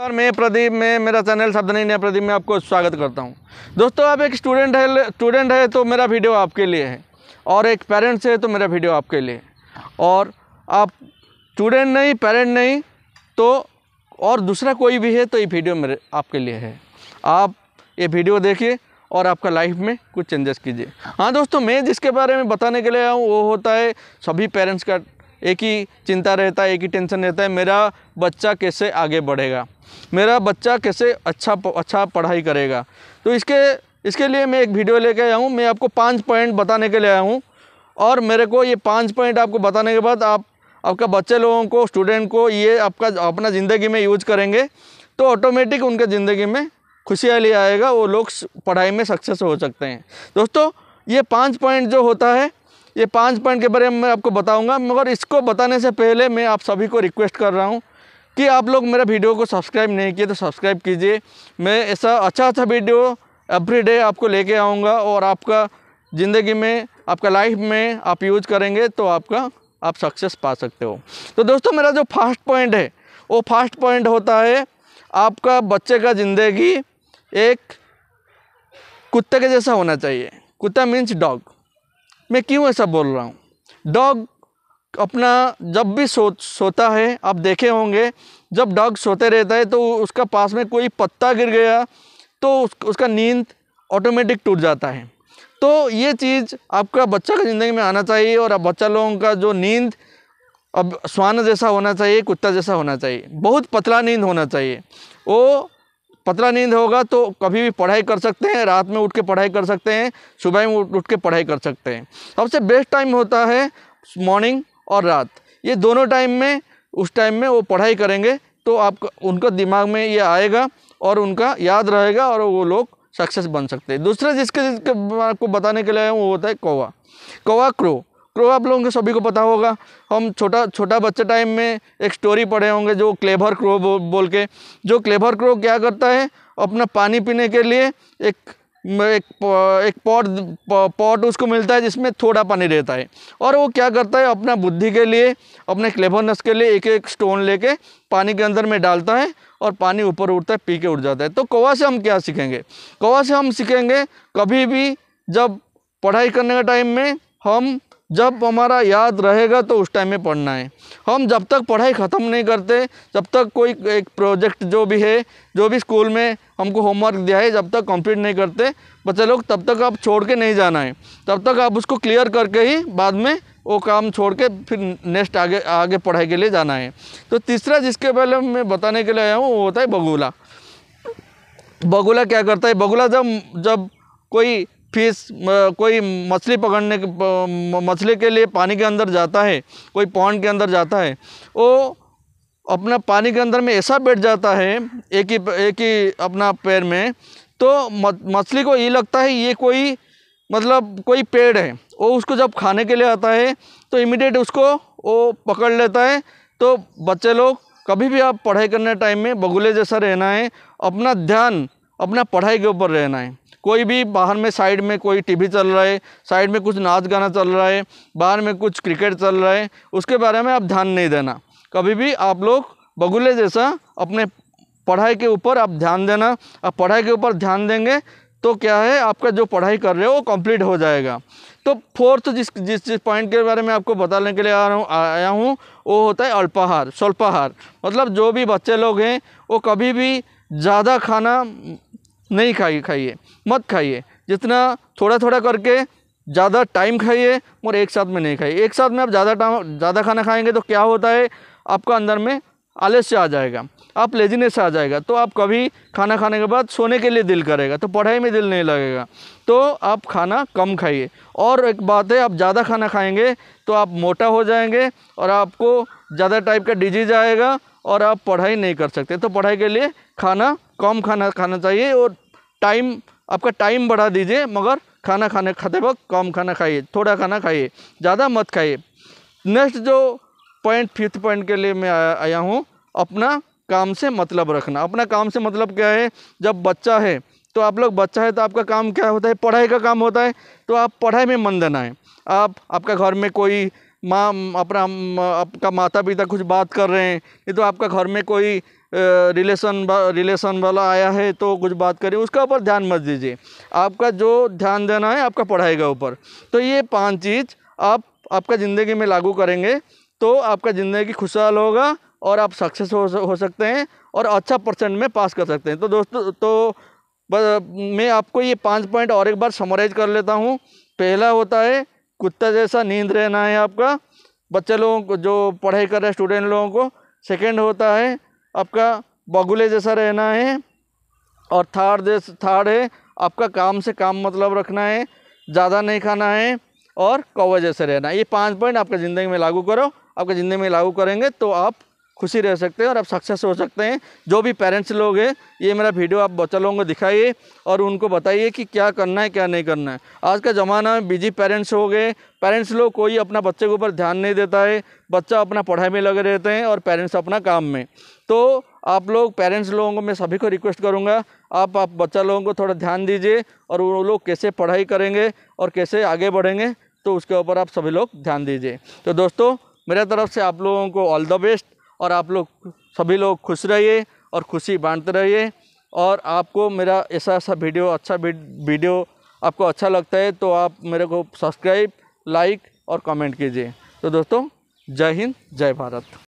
और मैं प्रदीप में मेरा चैनल शब्दनी नया प्रदीप में आपको स्वागत करता हूं दोस्तों आप एक स्टूडेंट है स्टूडेंट है तो मेरा वीडियो आपके लिए है और एक पेरेंट्स है तो मेरा वीडियो आपके लिए और आप स्टूडेंट नहीं पेरेंट नहीं तो और दूसरा कोई भी है तो ये वीडियो मेरे आपके लिए है आप ये वीडियो देखिए और आपका लाइफ में कुछ चेंजेस कीजिए हाँ दोस्तों मैं जिसके बारे में बताने के लिए आऊँ वो होता है सभी पेरेंट्स का एक ही चिंता रहता है एक ही टेंशन रहता है मेरा बच्चा कैसे आगे बढ़ेगा मेरा बच्चा कैसे अच्छा अच्छा पढ़ाई करेगा तो इसके इसके लिए मैं एक वीडियो लेके आया हूँ मैं आपको पाँच पॉइंट बताने के लिए आया हूँ और मेरे को ये पाँच पॉइंट आपको बताने के बाद आप आपका बच्चे लोगों को स्टूडेंट को ये आपका अपना ज़िंदगी में यूज करेंगे तो ऑटोमेटिक उनके ज़िंदगी में खुशियाली आएगा वो लोग पढ़ाई में सक्सेस हो सकते हैं दोस्तों ये पाँच पॉइंट जो होता है ये पाँच पॉइंट के बारे में मैं आपको बताऊंगा मगर इसको बताने से पहले मैं आप सभी को रिक्वेस्ट कर रहा हूँ कि आप लोग मेरा वीडियो को सब्सक्राइब नहीं किए तो सब्सक्राइब कीजिए मैं ऐसा अच्छा अच्छा वीडियो एवरी डे आपको लेके आऊँगा और आपका ज़िंदगी में आपका लाइफ में आप यूज करेंगे तो आपका आप सक्सेस पा सकते हो तो दोस्तों मेरा जो फास्ट पॉइंट है वो फास्ट पॉइंट होता है आपका बच्चे का ज़िंदगी एक कुत्ते के जैसा होना चाहिए कुत्ता मीन्स डॉग मैं क्यों ऐसा बोल रहा हूँ डॉग अपना जब भी सो सोता है आप देखे होंगे जब डॉग सोते रहता है तो उसका पास में कोई पत्ता गिर गया तो उस, उसका नींद ऑटोमेटिक टूट जाता है तो ये चीज़ आपका बच्चा का ज़िंदगी में आना चाहिए और अब बच्चा लोगों का जो नींद अब स्वान जैसा होना चाहिए कुत्ता जैसा होना चाहिए बहुत पतला नींद होना चाहिए वो पतला नींद होगा तो कभी भी पढ़ाई कर सकते हैं रात में उठ के पढ़ाई कर सकते हैं सुबह में उठ के पढ़ाई कर सकते हैं सबसे बेस्ट टाइम होता है मॉर्निंग और रात ये दोनों टाइम में उस टाइम में वो पढ़ाई करेंगे तो आप उनका दिमाग में ये आएगा और उनका याद रहेगा और वो लोग सक्सेस बन सकते हैं दूसरा जिसके जिसके आपको बताने के लिए वो होता है कौवा कौवा क्रो क्रो तो आप लोगों के सभी को पता होगा हम छोटा छोटा बच्चे टाइम में एक स्टोरी पढ़े होंगे जो क्लेभर क्रो बोल के जो क्लेभर क्रो क्या करता है अपना पानी पीने के लिए एक एक एक पॉट पॉट उसको मिलता है जिसमें थोड़ा पानी रहता है और वो क्या करता है अपना बुद्धि के लिए अपने क्लेभरनेस के लिए एक एक स्टोन लेके पानी के अंदर में डालता है और पानी ऊपर उठता है पी के उठ जाता है तो कौवा से हम क्या सीखेंगे कौवा से हम सीखेंगे कभी भी जब पढ़ाई करने के टाइम में हम जब हमारा याद रहेगा तो उस टाइम में पढ़ना है हम जब तक पढ़ाई ख़त्म नहीं करते जब तक कोई एक प्रोजेक्ट जो भी है जो भी स्कूल में हमको होमवर्क दिया है जब तक कंप्लीट नहीं करते बच्चे लोग तब तक आप छोड़ के नहीं जाना है तब तक आप उसको क्लियर करके ही बाद में वो काम छोड़ के फिर नेक्स्ट आगे आगे पढ़ाई के लिए जाना है तो तीसरा जिसके पहले मैं बताने के लिए आया हूँ वो होता है बगुला बगुला क्या करता है बगुला जब जब कोई फिश कोई मछली पकड़ने के मछली के लिए पानी के अंदर जाता है कोई पौन के अंदर जाता है वो अपना पानी के अंदर में ऐसा बैठ जाता है एक ही एक ही अपना पैर में तो मछली को ये लगता है ये कोई मतलब कोई पेड़ है वो उसको जब खाने के लिए आता है तो इमिडिएट उसको वो पकड़ लेता है तो बच्चे लोग कभी भी आप पढ़ाई करने टाइम में बगुले जैसा रहना है अपना ध्यान अपना पढ़ाई के ऊपर रहना है कोई भी बाहर में साइड में कोई टीवी चल रहा है साइड में कुछ नाच गाना चल रहा है बाहर में कुछ क्रिकेट चल रहा है उसके बारे में आप ध्यान नहीं देना कभी भी आप लोग बगुले जैसा अपने पढ़ाई के ऊपर आप ध्यान देना आप पढ़ाई के ऊपर ध्यान देंगे तो क्या है आपका जो पढ़ाई कर रहे हो वो कंप्लीट हो जाएगा तो फोर्थ जिस जिस जिस पॉइंट के बारे में आपको बताने के लिए आ रहा हूँ आया हूँ वो होता है अल्पाहार स्वल्पाहार मतलब जो भी बच्चे लोग हैं वो कभी भी ज़्यादा खाना नहीं खाइए खाइए मत खाइए जितना थोड़ा थोड़ा करके ज़्यादा टाइम खाइए और एक साथ में नहीं खाइए एक साथ में आप ज़्यादा टाइम ज़्यादा खाना खाएंगे तो क्या होता है आपका अंदर में आलस्य आ जाएगा आप लेजीनेस आ जाएगा तो आप कभी खाना खाने के बाद सोने के लिए दिल करेगा तो पढ़ाई में दिल नहीं लगेगा तो आप खाना कम खाइए और एक बात है आप ज़्यादा खाना खाएंगे तो आप मोटा हो जाएंगे और आपको ज़्यादा टाइप का डिजीज आएगा और आप पढ़ाई नहीं कर सकते तो पढ़ाई के लिए खाना कम खाना खाना चाहिए और टाइम आपका टाइम बढ़ा दीजिए मगर खाना खाने खाते वक्त कम खाना खाइए थोड़ा खाना खाइए ज़्यादा मत खाइए नेक्स्ट जो पॉइंट फिफ्थ पॉइंट के लिए मैं आया आया हूँ अपना काम से मतलब रखना अपना काम से मतलब क्या है जब बच्चा है तो आप लोग बच्चा है तो आपका काम क्या होता है पढ़ाई का काम होता है तो आप पढ़ाई में मन देना है आप आपका घर में कोई माँ अपना आपका माता पिता कुछ बात कर रहे हैं ये तो आपका घर में कोई रिलेशन रिलेशन वाला आया है तो कुछ बात करें उसका ऊपर ध्यान मत दीजिए आपका जो ध्यान देना है आपका पढ़ाई के ऊपर तो ये पांच चीज़ आप आपका ज़िंदगी में लागू करेंगे तो आपका ज़िंदगी खुशहाल होगा और आप सक्सेस हो, हो सकते हैं और अच्छा परसेंट में पास कर सकते हैं तो दोस्तों तो मैं आपको ये पाँच पॉइंट और एक बार समराइज कर लेता हूँ पहला होता है कुत्ता जैसा नींद रहना है आपका बच्चे लोगों को जो पढ़ाई कर रहे स्टूडेंट लोगों को सेकेंड होता है आपका बगुले जैसा रहना है और थार जैस थार है आपका काम से काम मतलब रखना है ज़्यादा नहीं खाना है और कौवा जैसे रहना ये पाँच पॉइंट आपका ज़िंदगी में लागू करो आपका ज़िंदगी में लागू करेंगे तो आप खुशी रह सकते हैं और आप सक्सेस हो सकते हैं जो भी पेरेंट्स लोग हैं ये मेरा वीडियो आप बच्चा लोगों को दिखाइए और उनको बताइए कि क्या करना है क्या नहीं करना है आज का ज़माना में बिजी पेरेंट्स हो गए पेरेंट्स लोग कोई अपना बच्चे के ऊपर ध्यान नहीं देता है बच्चा अपना पढ़ाई में लगे रहते हैं और पेरेंट्स अपना काम में तो आप लोग पेरेंट्स लोगों को मैं सभी को रिक्वेस्ट करूँगा आप आप बच्चा लोगों को थोड़ा ध्यान दीजिए और वो लोग कैसे पढ़ाई करेंगे और कैसे आगे बढ़ेंगे तो उसके ऊपर आप सभी लोग ध्यान दीजिए तो दोस्तों मेरे तरफ से आप लोगों को ऑल द बेस्ट और आप लोग सभी लोग खुश रहिए और खुशी बांटते रहिए और आपको मेरा ऐसा ऐसा वीडियो अच्छा वीडियो आपको अच्छा लगता है तो आप मेरे को सब्सक्राइब लाइक और कमेंट कीजिए तो दोस्तों जय हिंद जय भारत